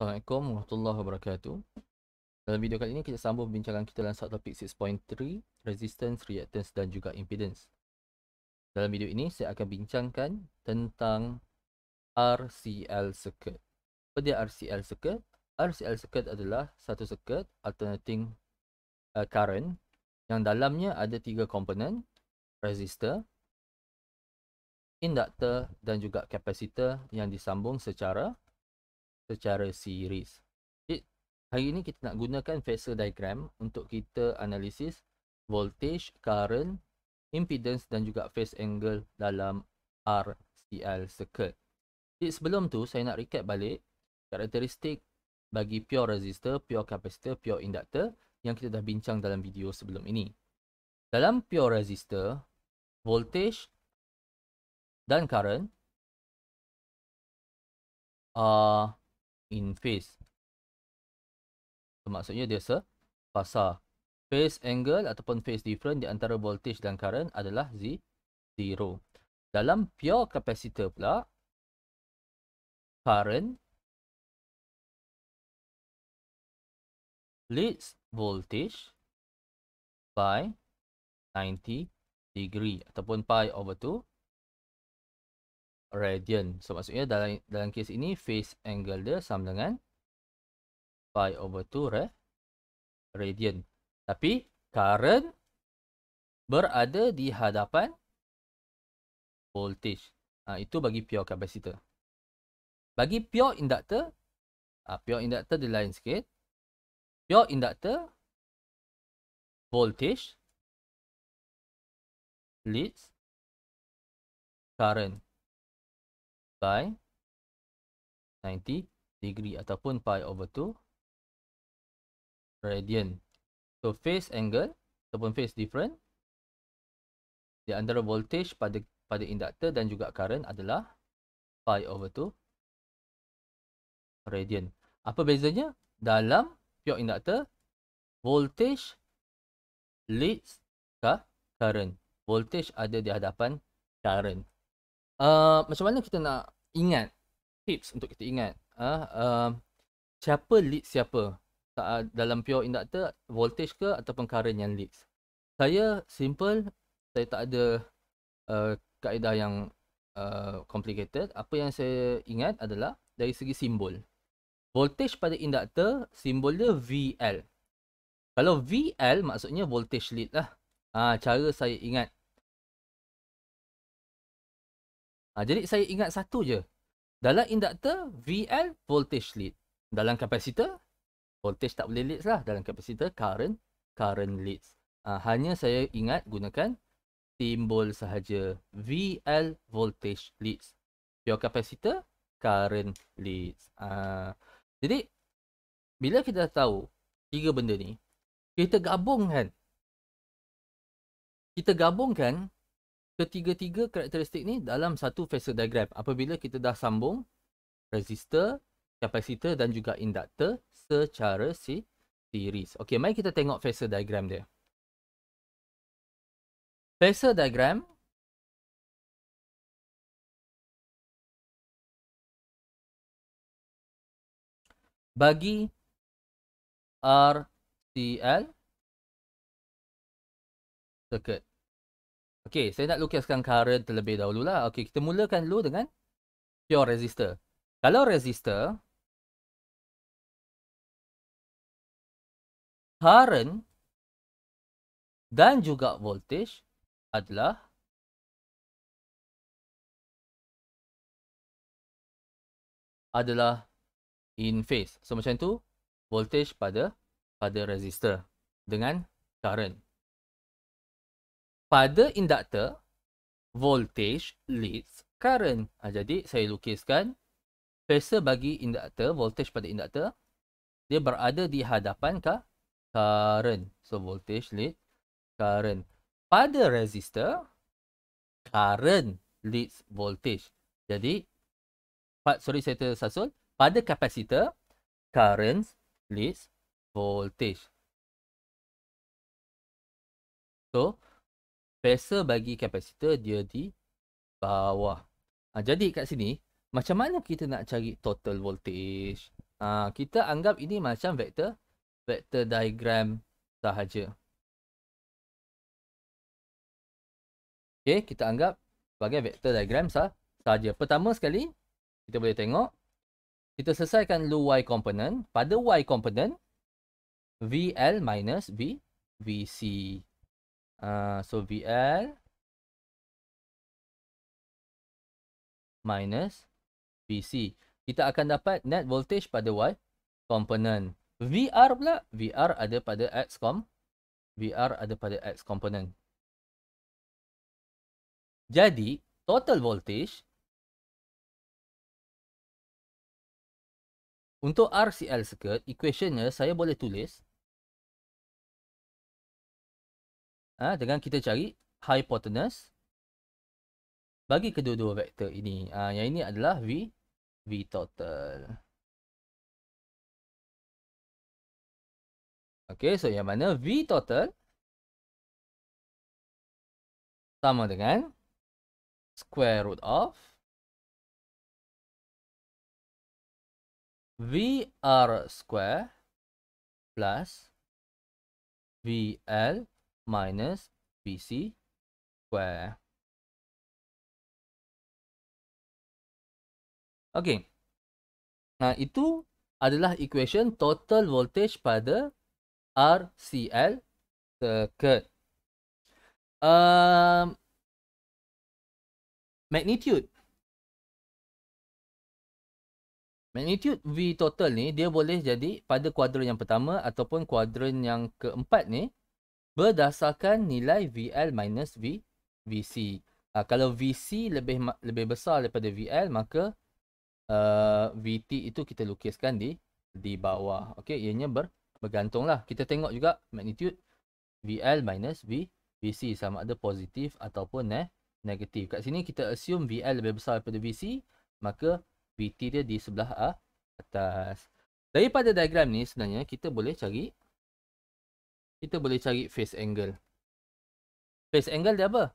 Assalamualaikum warahmatullahi wabarakatuh. Dalam video kali ini kita sambung bincangan kita dalam subtopik 6.3 resistance, reactance dan juga impedance. Dalam video ini saya akan bincangkan tentang RCL circuit. Apa dia RCL circuit? RCL circuit adalah satu circuit alternating uh, current yang dalamnya ada tiga komponen, resistor, inductor dan juga kapasitor yang disambung secara secara series. Okay. Hari ini kita nak gunakan phasor diagram untuk kita analisis voltage, current, impedance dan juga phase angle dalam RCL circuit. Jadi sebelum tu saya nak recap balik karakteristik bagi pure resistor, pure capacitor, pure inductor yang kita dah bincang dalam video sebelum ini. Dalam pure resistor, voltage dan current uh, in phase. So, maksudnya dia sefasa. Phase angle ataupun phase difference di antara voltage dan current adalah Z0. Dalam pure capacitor pula, current leads voltage by 90 degree ataupun pi over 2 radian. So maksudnya dalam dalam kes ini phase angle dia sama dengan pi over 2 re, radian. Tapi current berada di hadapan voltage. Ha, itu bagi pure kapasitor. Bagi pure inductor, ha, pure inductor dia lain sikit. Pure inductor voltage leads current by 90 degree ataupun pi over 2 radian. So phase angle ataupun phase different di antara voltage pada pada inductor dan juga current adalah pi over 2 radian. Apa bezanya? Dalam pure inductor, voltage leads ke current. Voltage ada di hadapan current uh, macam mana kita nak ingat tips untuk kita ingat uh, uh, siapa lead siapa uh, dalam pure inductor voltage ke ataupun current yang leads saya simple saya tak ada uh, kaedah yang uh, complicated apa yang saya ingat adalah dari segi simbol voltage pada inductor simbol dia VL kalau VL maksudnya voltage lead lah uh, cara saya ingat Ha, jadi saya ingat satu je. Dalam inductor, VL voltage lead. Dalam kapasitor, voltage tak boleh leads lah. Dalam kapasitor, current, current leads. Ha, hanya saya ingat gunakan simbol sahaja. VL voltage leads. Your kapasitor, current leads. Ha, jadi, bila kita tahu tiga benda ni, kita gabungkan. Kita gabungkan ketiga-tiga karakteristik ni dalam satu phasor diagram apabila kita dah sambung resistor, kapasitor dan juga inductor secara si series. Okey, mai kita tengok phasor diagram dia. Phasor diagram bagi RCL circuit. Okay, saya nak lukiskan current terlebih dahulu lah. Okay, kita mulakan dulu dengan pure resistor. Kalau resistor, current dan juga voltage adalah adalah in phase. So macam tu, voltage pada pada resistor dengan current pada inductor voltage leads current ha, jadi saya lukiskan fase bagi inductor voltage pada inductor dia berada di hadapan ke current so voltage lead current pada resistor current leads voltage jadi sorry saya tersasul pada kapasitor current leads voltage so pressure bagi kapasitor dia di bawah. Ha, jadi kat sini, macam mana kita nak cari total voltage? Ha, kita anggap ini macam vektor vektor diagram sahaja. Okay, kita anggap sebagai vektor diagram sah sahaja. Pertama sekali, kita boleh tengok. Kita selesaikan dulu Y component. Pada Y component, VL minus V, VC uh, so VL minus VC. Kita akan dapat net voltage pada Y component. VR pula, VR ada pada X com. VR ada pada X component. Jadi, total voltage untuk RCL circuit, equationnya saya boleh tulis ha, dengan kita cari hypotenuse bagi kedua-dua vektor ini. Ha, yang ini adalah V, V total. Okay, so yang mana V total sama dengan square root of v r square plus v l minus BC square. Okay. Nah, itu adalah equation total voltage pada RCL circuit. Um, magnitude. Magnitude V total ni, dia boleh jadi pada kuadran yang pertama ataupun kuadran yang keempat ni, berdasarkan nilai VL minus V, VC. Uh, ah, kalau VC lebih lebih besar daripada VL, maka uh, VT itu kita lukiskan di di bawah. Okey, ianya ber, bergantunglah. Kita tengok juga magnitude VL minus V, VC sama ada positif ataupun ne, negatif. Kat sini kita assume VL lebih besar daripada VC, maka VT dia di sebelah A atas. Daripada diagram ni sebenarnya kita boleh cari kita boleh cari face angle. Face angle dia apa?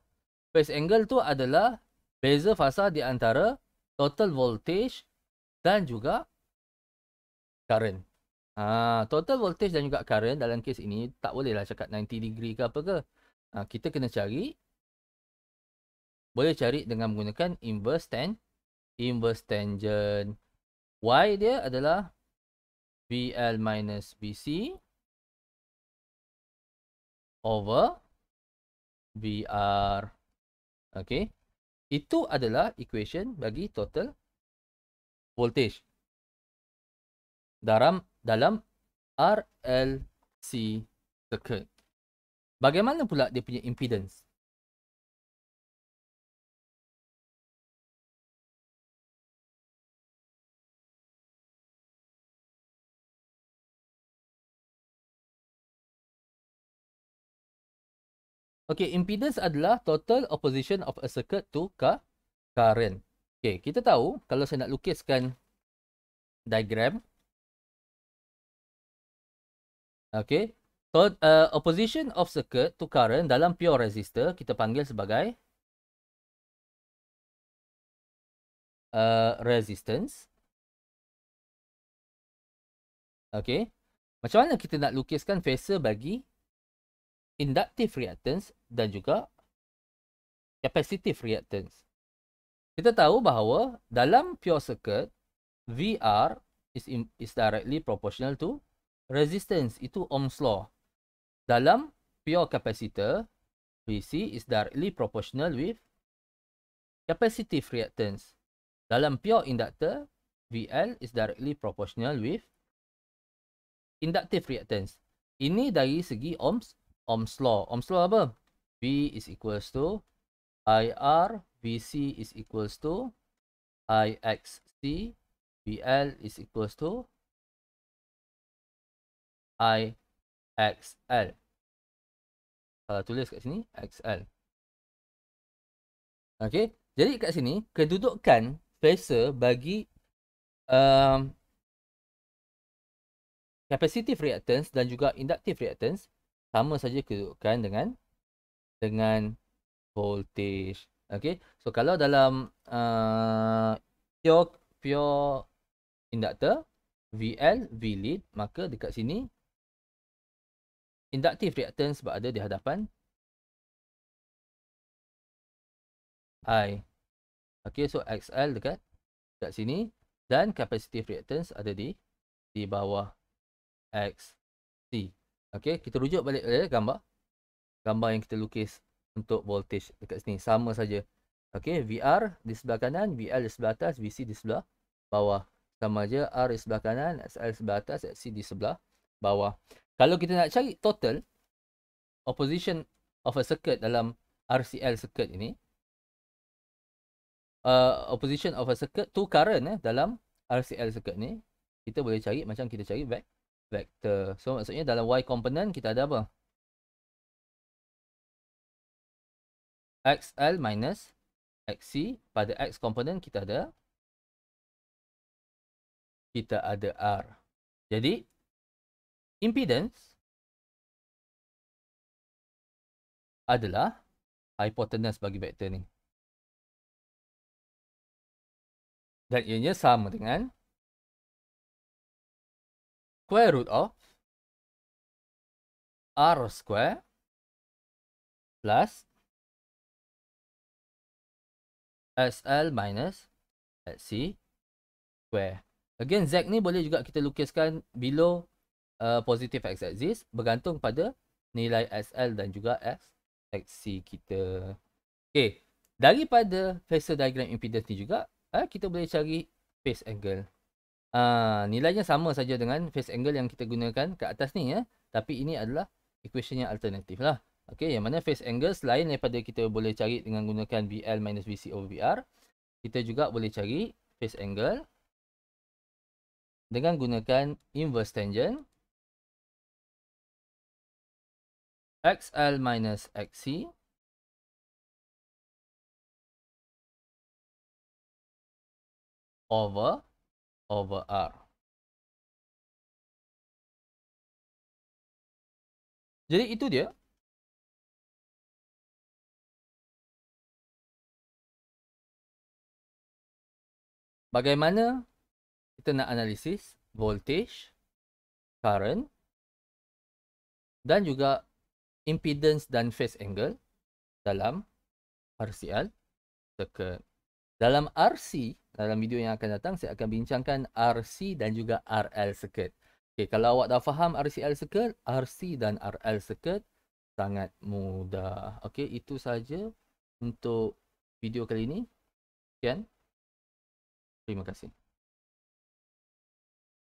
Face angle tu adalah beza fasa di antara total voltage dan juga current. Ha, total voltage dan juga current dalam kes ini tak bolehlah cakap 90 degree ke apa ke. Ha, kita kena cari. Boleh cari dengan menggunakan inverse tan, inverse tangent. Y dia adalah VL minus VC over VR. Okay. Itu adalah equation bagi total voltage. Dalam dalam RLC circuit. Bagaimana pula dia punya impedance? Okay, impedance adalah total opposition of a circuit to current. Okay, kita tahu kalau saya nak lukiskan diagram. Okay, so, uh, opposition of circuit to current dalam pure resistor kita panggil sebagai uh, resistance. Okay, macam mana kita nak lukiskan phasor bagi inductive reactance dan juga capacitive reactance. Kita tahu bahawa dalam pure circuit, VR is, in, is directly proportional to resistance, itu Ohm's law. Dalam pure capacitor, VC is directly proportional with capacitive reactance. Dalam pure inductor, VL is directly proportional with inductive reactance. Ini dari segi Ohm's Ohm's law. Ohm's law apa? V is equals to IR VC is equals to IXC VL is equals to IXL. Kalau uh, tulis kat sini XL. Okay, Jadi kat sini kedudukan phasor bagi um, capacitive reactance dan juga inductive reactance sama saja kedudukan dengan dengan voltage okey so kalau dalam uh, pure pure inductor VL V lead maka dekat sini inductive reactance berada di hadapan I okey so XL dekat dekat sini dan capacitive reactance ada di di bawah XC Okey, kita rujuk balik eh, gambar. Gambar yang kita lukis untuk voltage dekat sini. Sama saja. Okey, VR di sebelah kanan, VL di sebelah atas, VC di sebelah bawah. Sama saja R di sebelah kanan, SL di sebelah atas, XC di sebelah bawah. Kalau kita nak cari total opposition of a circuit dalam RCL circuit ini, uh, opposition of a circuit to current eh, dalam RCL circuit ni, kita boleh cari macam kita cari back vector. So maksudnya dalam y component kita ada apa? xl minus xc pada x component kita ada kita ada r. Jadi impedance adalah hypotenuse bagi vektor ni. Dan ianya sama dengan square root of r square plus sl minus c square. Again, z ni boleh juga kita lukiskan below uh, positive x-axis bergantung pada nilai sl dan juga xc kita. Okay, daripada phasor diagram impedance ni juga, eh, kita boleh cari phase angle uh, nilainya sama saja dengan face angle yang kita gunakan ke atas ni ya. Tapi ini adalah equation yang alternatif lah. Okay, yang mana face angle selain daripada kita boleh cari dengan gunakan BL minus VC over VR. Kita juga boleh cari face angle dengan gunakan inverse tangent. XL minus XC. Over over R. Jadi itu dia. Bagaimana kita nak analisis voltage, current dan juga impedance dan phase angle dalam RCL circuit. Dalam RC, dalam video yang akan datang, saya akan bincangkan RC dan juga RL circuit. Okay, kalau awak dah faham RC, RL circuit, RC dan RL circuit sangat mudah. Okay, itu saja untuk video kali ini. Okay, Terima kasih.